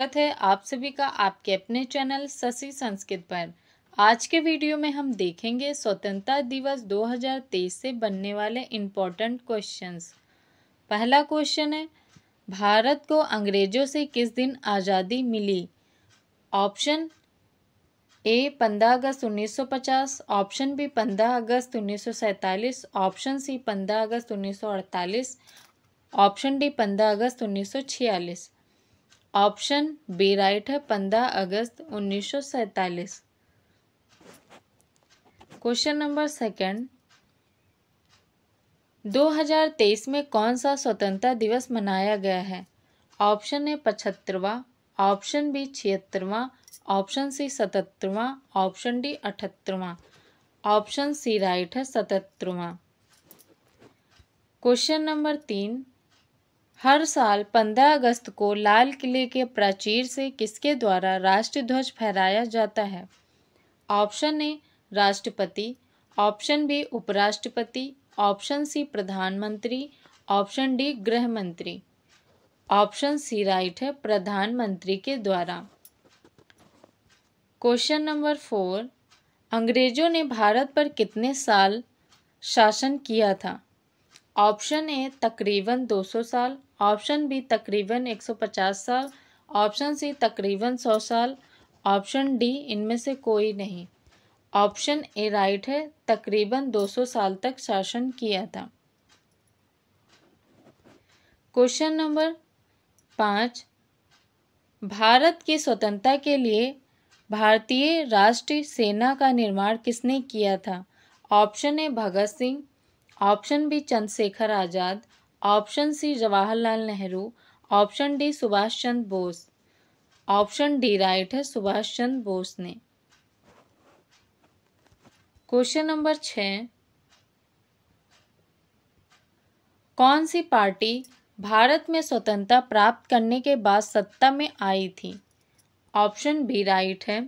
स्वागत है आप सभी का आपके अपने चैनल शशि संस्कृत पर आज के वीडियो में हम देखेंगे स्वतंत्रता दिवस 2023 से बनने वाले इम्पोर्टेंट क्वेश्चंस पहला क्वेश्चन है भारत को अंग्रेजों से किस दिन आज़ादी मिली ऑप्शन ए 15 अगस्त 1950 ऑप्शन बी 15 अगस्त 1947 ऑप्शन सी 15 अगस्त 1948 ऑप्शन डी 15 अगस्त 1946 ऑप्शन बी राइट है पंद्रह अगस्त उन्नीस क्वेश्चन नंबर सेकंड 2023 में कौन सा स्वतंत्रता दिवस मनाया गया है ऑप्शन ए पचहत्तरवा ऑप्शन बी छिहत्तरवा ऑप्शन सी सतहत्तरवा ऑप्शन डी अठहत्तरवा ऑप्शन सी राइट है सतहत्तरवा क्वेश्चन नंबर तीन हर साल 15 अगस्त को लाल किले के प्राचीर से किसके द्वारा राष्ट्रीय ध्वज फहराया जाता है ऑप्शन ए राष्ट्रपति ऑप्शन बी उपराष्ट्रपति ऑप्शन सी प्रधानमंत्री ऑप्शन डी गृह मंत्री ऑप्शन सी राइट है प्रधानमंत्री के द्वारा क्वेश्चन नंबर फोर अंग्रेजों ने भारत पर कितने साल शासन किया था ऑप्शन ए तकरीबन 200 साल ऑप्शन बी तकरीबन एक सौ पचास साल ऑप्शन सी तकरीबन सौ साल ऑप्शन डी इनमें से कोई नहीं ऑप्शन ए राइट है तकरीबन 200 साल तक शासन किया था क्वेश्चन नंबर पाँच भारत की स्वतंत्रता के लिए भारतीय राष्ट्रीय सेना का निर्माण किसने किया था option A Bhagat Singh option B Chandrashekhar Azad option C Jawaharlal Nehru option D Subhash Chandra Bose option D right है सुभाष चंद्र बोस ने क्वेश्चन नंबर छ कौन सी पार्टी भारत में स्वतंत्रता प्राप्त करने के बाद सत्ता में आई थी ऑप्शन बी राइट है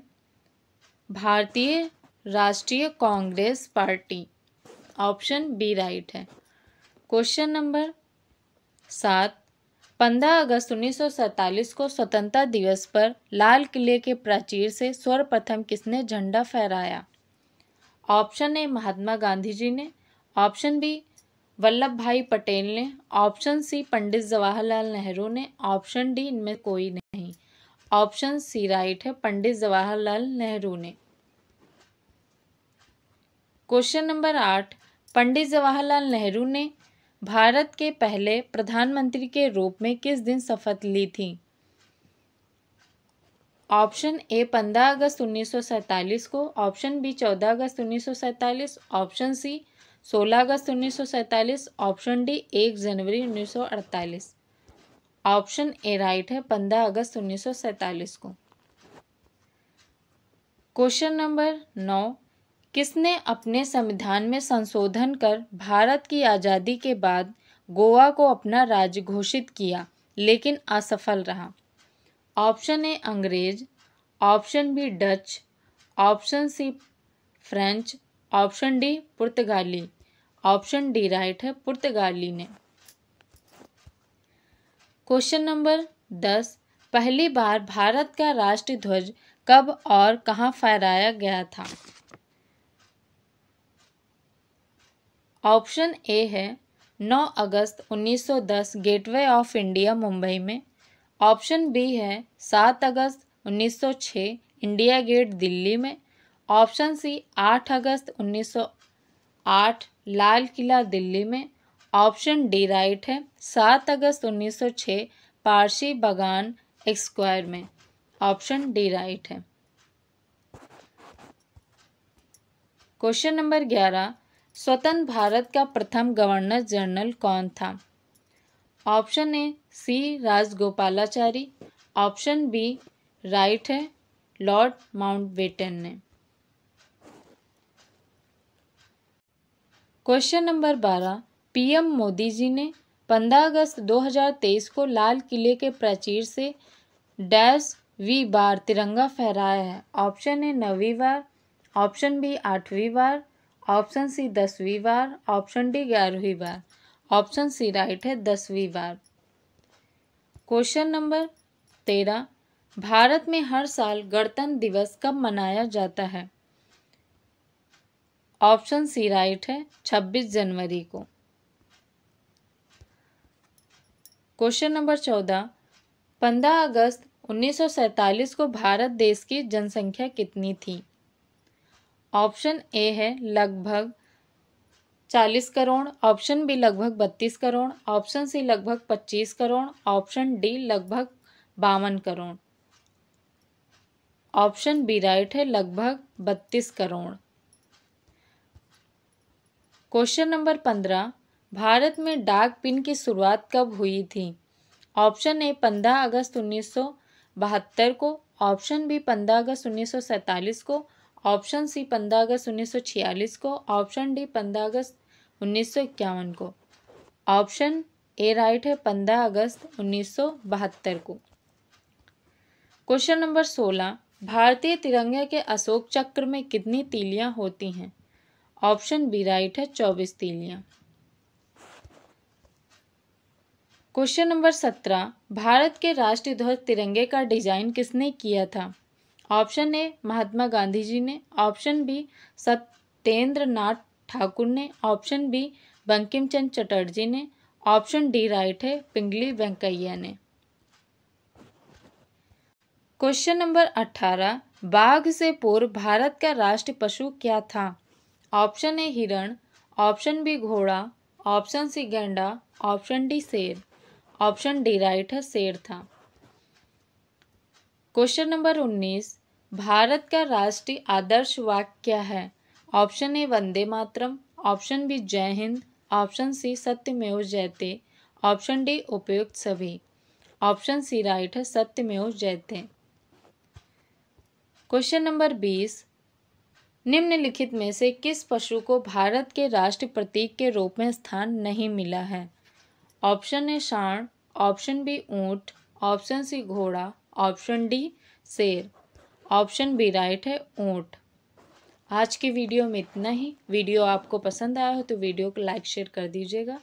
Bharatiya Rashtriya Congress party option B right है क्वेश्चन नंबर सात पंद्रह अगस्त उन्नीस को स्वतंत्रता दिवस पर लाल किले के प्राचीर से सर्वप्रथम किसने झंडा फहराया ऑप्शन ए महात्मा गांधी जी ने ऑप्शन बी वल्लभ भाई पटेल ने ऑप्शन सी पंडित जवाहरलाल नेहरू ने ऑप्शन डी इनमें कोई नहीं ऑप्शन सी राइट है पंडित जवाहरलाल नेहरू ने क्वेश्चन नंबर आठ पंडित जवाहरलाल नेहरू ने भारत के पहले प्रधानमंत्री के रूप में किस दिन शपथ ली थी ऑप्शन ए पंद्रह अगस्त उन्नीस सौ सैंतालीस को ऑप्शन बी चौदह अगस्त उन्नीस सौ सैंतालीस ऑप्शन सी सोलह अगस्त उन्नीस सौ सैंतालीस ऑप्शन डी एक जनवरी उन्नीस सौ अड़तालीस ऑप्शन ए राइट है पंद्रह अगस्त उन्नीस सौ सैंतालीस को क्वेश्चन नंबर नौ किसने अपने संविधान में संशोधन कर भारत की आज़ादी के बाद गोवा को अपना राज्य घोषित किया लेकिन असफल रहा ऑप्शन ए अंग्रेज option B Dutch option C French option D पुर्तगाली ऑप्शन डी राइट है पुर्तगाली ने क्वेश्चन नंबर दस पहली बार भारत का राष्ट्रीय ध्वज कब और कहाँ फहराया गया था ऑप्शन ए है 9 अगस्त 1910 गेटवे ऑफ इंडिया मुंबई में ऑप्शन बी है 7 अगस्त 1906 इंडिया गेट दिल्ली में ऑप्शन सी 8 अगस्त 1908 लाल किला दिल्ली में ऑप्शन डी राइट है 7 अगस्त 1906 पारसी बागान एक्सक्वायर में ऑप्शन डी राइट है क्वेश्चन नंबर ग्यारह स्वतंत्र भारत का प्रथम गवर्नर जनरल कौन था option A C Rajagopalachari option B right है लॉर्ड माउंटबेटन ने क्वेश्चन नंबर बारह पीएम मोदी जी ने पंद्रह अगस्त 2023 को लाल किले के प्राचीर से डैश वी बार तिरंगा फहराया है ऑप्शन ए नौवीं बार ऑप्शन बी आठवीं बार ऑप्शन सी दसवीं बार ऑप्शन डी ग्यारहवीं बार ऑप्शन सी राइट है दसवीं बार क्वेश्चन नंबर तेरह भारत में हर साल गणतंत्र दिवस कब मनाया जाता है ऑप्शन सी राइट है छब्बीस जनवरी को क्वेश्चन नंबर चौदह पंद्रह अगस्त 1947 को भारत देश की जनसंख्या कितनी थी ऑप्शन ए है लगभग चालीस करोड़ ऑप्शन बी लगभग बत्तीस करोड़ ऑप्शन सी लगभग पच्चीस करोड़ ऑप्शन डी लगभग बावन करोड़ ऑप्शन बी राइट है लगभग बत्तीस करोड़ क्वेश्चन नंबर पंद्रह भारत में डाक पिन की शुरुआत कब हुई थी ऑप्शन ए पंद्रह अगस्त उन्नीस को ऑप्शन बी पंद्रह अगस्त उन्नीस को ऑप्शन सी पंद्रह अगस्त उन्नीस को ऑप्शन डी पंद्रह अगस्त उन्नीस को ऑप्शन ए राइट है पंद्रह अगस्त उन्नीस को क्वेश्चन नंबर सोलह भारतीय तिरंगे के अशोक चक्र में कितनी तीलियां होती हैं ऑप्शन बी राइट है चौबीस तीलियां क्वेश्चन नंबर सत्रह भारत के राष्ट्रीय ध्वज तिरंगे का डिजाइन किसने किया था ऑप्शन ए महात्मा गांधी जी ने ऑप्शन बी सत्येंद्र नाथ ठाकुर ने ऑप्शन बी बंकिम चंद चटर्जी ने ऑप्शन डी राइट है पिंगली वेंकैया ने क्वेश्चन नंबर अठारह बाघ से पूर्व भारत का राष्ट्र पशु क्या था ऑप्शन ए हिरण ऑप्शन बी घोड़ा ऑप्शन सी गेंडा ऑप्शन डी शेर ऑप्शन डी राइट है शेर था क्वेश्चन नंबर उन्नीस भारत का राष्ट्रीय आदर्श वाक्य क्या है option A Vande Mataram option B Jai Hind option C सत्यमेव जयते ऑप्शन डी उपयुक्त सभी ऑप्शन सी राइट है सत्यमेव जयते क्वेश्चन नंबर बीस निम्नलिखित में से किस पशु को भारत के राष्ट्र प्रतीक के रूप में स्थान नहीं मिला है ऑप्शन ए शाण ऑप्शन बी ऊंट ऑप्शन सी घोड़ा ऑप्शन डी शेर ऑप्शन बी राइट है ऊँट आज के वीडियो में इतना ही वीडियो आपको पसंद आया हो तो वीडियो को लाइक शेयर कर दीजिएगा